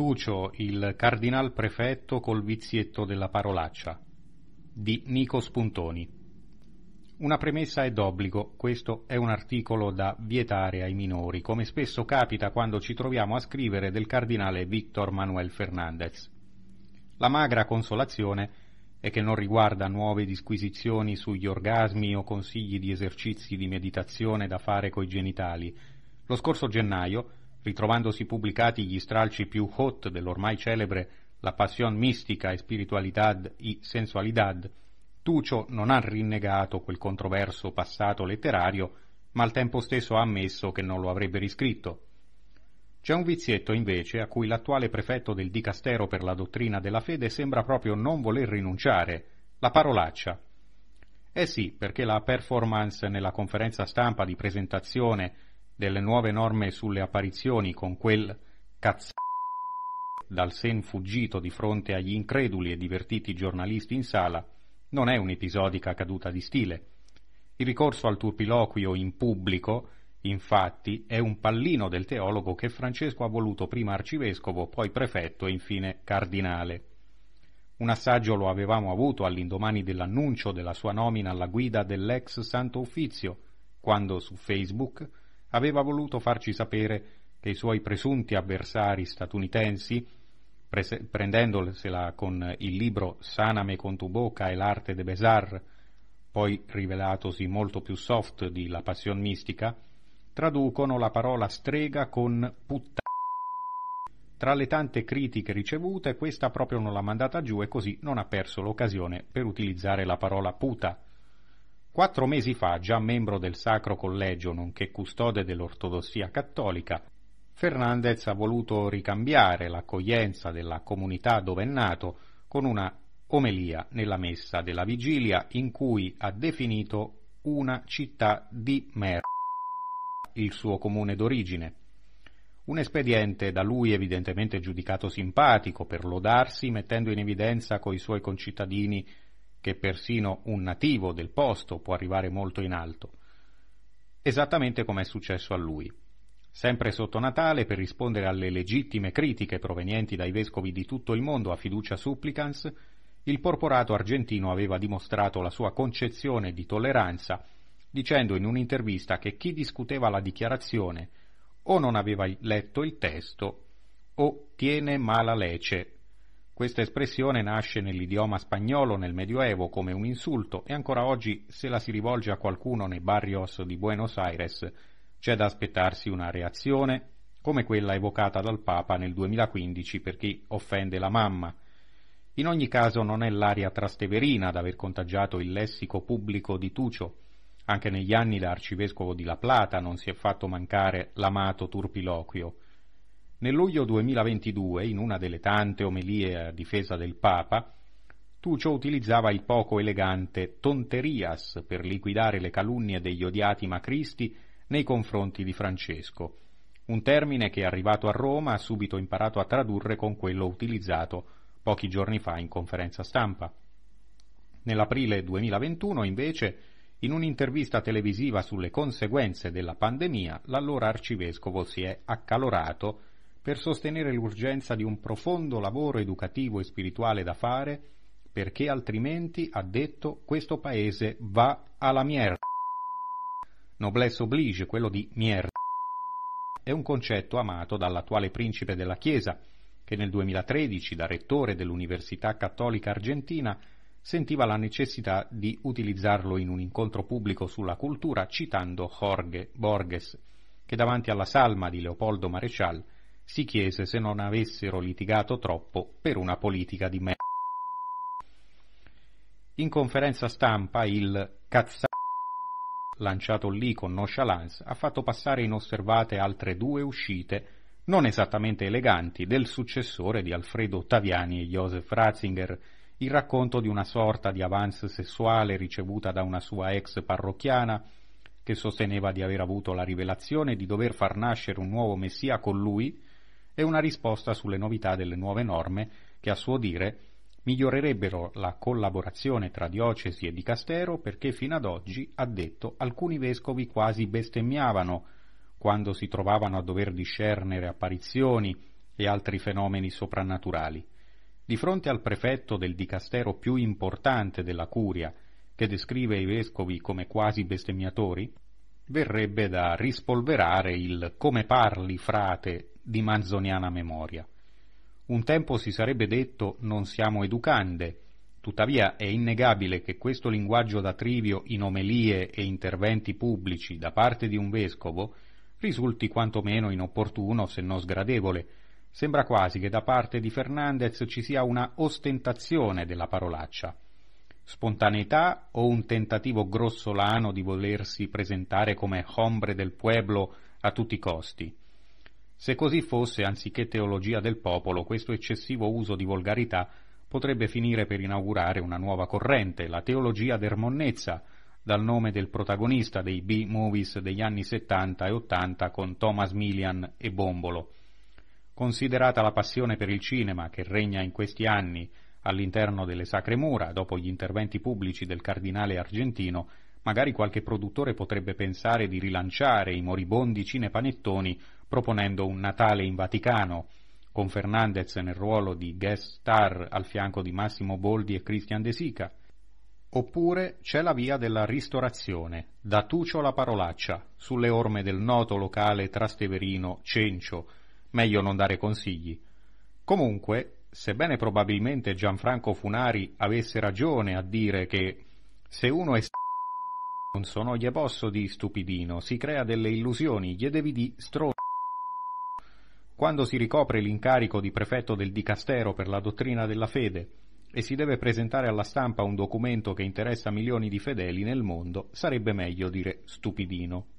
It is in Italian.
Bertuccio, il cardinal prefetto col vizietto della parolaccia, di Nico Spuntoni. Una premessa è d'obbligo, questo è un articolo da vietare ai minori, come spesso capita quando ci troviamo a scrivere del cardinale Victor Manuel Fernandez. La magra consolazione è che non riguarda nuove disquisizioni sugli orgasmi o consigli di esercizi di meditazione da fare coi genitali. Lo scorso gennaio ritrovandosi pubblicati gli stralci più hot dell'ormai celebre La passion mistica e spiritualidad y sensualidad, Tucio non ha rinnegato quel controverso passato letterario, ma al tempo stesso ha ammesso che non lo avrebbe riscritto. C'è un vizietto invece a cui l'attuale prefetto del Dicastero per la dottrina della fede sembra proprio non voler rinunciare, la parolaccia. Eh sì, perché la performance nella conferenza stampa di presentazione delle nuove norme sulle apparizioni con quel cazzo dal sen fuggito di fronte agli increduli e divertiti giornalisti in sala non è un'episodica caduta di stile. Il ricorso al turpiloquio in pubblico, infatti, è un pallino del teologo che Francesco ha voluto prima arcivescovo, poi prefetto e infine cardinale. Un assaggio lo avevamo avuto all'indomani dell'annuncio della sua nomina alla guida dell'ex Santo Uffizio, quando su Facebook aveva voluto farci sapere che i suoi presunti avversari statunitensi, prese- prendendosela con il libro Saname con tu bocca e l'arte de Besar, poi rivelatosi molto più soft di La Passion Mistica, traducono la parola strega con puttana. Tra le tante critiche ricevute, questa proprio non l'ha mandata giù e così non ha perso l'occasione per utilizzare la parola puta, Quattro mesi fa, già membro del Sacro Collegio nonché custode dell'ortodossia cattolica, Fernandez ha voluto ricambiare l'accoglienza della comunità dove è nato con una omelia nella messa della vigilia in cui ha definito una città di merda il suo comune d'origine. Un espediente da lui evidentemente giudicato simpatico per lodarsi mettendo in evidenza coi suoi concittadini che persino un nativo del posto può arrivare molto in alto, esattamente come è successo a lui. Sempre sotto Natale, per rispondere alle legittime critiche provenienti dai vescovi di tutto il mondo a fiducia supplicans, il porporato argentino aveva dimostrato la sua concezione di tolleranza, dicendo in un'intervista che chi discuteva la dichiarazione o non aveva letto il testo o tiene mala lece, questa espressione nasce nell'idioma spagnolo nel Medioevo come un insulto e ancora oggi se la si rivolge a qualcuno nei barrios di Buenos Aires c'è da aspettarsi una reazione come quella evocata dal Papa nel 2015 per chi offende la mamma. In ogni caso non è l'aria trasteverina ad aver contagiato il lessico pubblico di Tucio. Anche negli anni da arcivescovo di La Plata non si è fatto mancare l'amato turpiloquio. Nel luglio 2022, in una delle tante omelie a difesa del Papa, Tucio utilizzava il poco elegante tonterias per liquidare le calunnie degli odiati macristi nei confronti di Francesco, un termine che arrivato a Roma ha subito imparato a tradurre con quello utilizzato pochi giorni fa in conferenza stampa. Nell'aprile 2021, invece, in un'intervista televisiva sulle conseguenze della pandemia, l'allora arcivescovo si è accalorato per sostenere l'urgenza di un profondo lavoro educativo e spirituale da fare, perché altrimenti, ha detto, questo paese va alla mierda. Noblesse oblige, quello di mierda, è un concetto amato dall'attuale principe della Chiesa, che nel 2013, da rettore dell'Università Cattolica Argentina, sentiva la necessità di utilizzarlo in un incontro pubblico sulla cultura citando Jorge Borges, che davanti alla salma di Leopoldo Marescial si chiese se non avessero litigato troppo per una politica di merda. In conferenza stampa il cazzato lanciato lì con nonchalance ha fatto passare inosservate altre due uscite non esattamente eleganti del successore di Alfredo Taviani e Josef Ratzinger, il racconto di una sorta di avance sessuale ricevuta da una sua ex parrocchiana che sosteneva di aver avuto la rivelazione di dover far nascere un nuovo messia con lui e una risposta sulle novità delle nuove norme che a suo dire migliorerebbero la collaborazione tra diocesi e dicastero perché fino ad oggi, ha detto, alcuni vescovi quasi bestemmiavano quando si trovavano a dover discernere apparizioni e altri fenomeni soprannaturali. Di fronte al prefetto del dicastero più importante della curia, che descrive i vescovi come quasi bestemmiatori, verrebbe da rispolverare il come parli frate di manzoniana memoria. Un tempo si sarebbe detto non siamo educande, tuttavia è innegabile che questo linguaggio da trivio in omelie e interventi pubblici da parte di un vescovo risulti quantomeno inopportuno se non sgradevole. Sembra quasi che da parte di Fernandez ci sia una ostentazione della parolaccia. Spontaneità o un tentativo grossolano di volersi presentare come hombre del pueblo a tutti i costi? Se così fosse, anziché teologia del popolo, questo eccessivo uso di volgarità potrebbe finire per inaugurare una nuova corrente, la teologia d'ermonnezza, dal nome del protagonista dei B-movies degli anni 70 e 80 con Thomas Millian e Bombolo. Considerata la passione per il cinema che regna in questi anni all'interno delle sacre mura, dopo gli interventi pubblici del cardinale argentino, magari qualche produttore potrebbe pensare di rilanciare i moribondi cinepanettoni proponendo un Natale in Vaticano, con Fernandez nel ruolo di guest star al fianco di Massimo Boldi e Christian De Sica. Oppure c'è la via della ristorazione, da Tucio la Parolaccia, sulle orme del noto locale trasteverino Cencio, meglio non dare consigli. Comunque, sebbene probabilmente Gianfranco Funari avesse ragione a dire che se uno è Alfonso, sono gli posso di stupidino, si crea delle illusioni, gli devi di stro... Quando si ricopre l'incarico di prefetto del dicastero per la dottrina della fede e si deve presentare alla stampa un documento che interessa milioni di fedeli nel mondo, sarebbe meglio dire stupidino.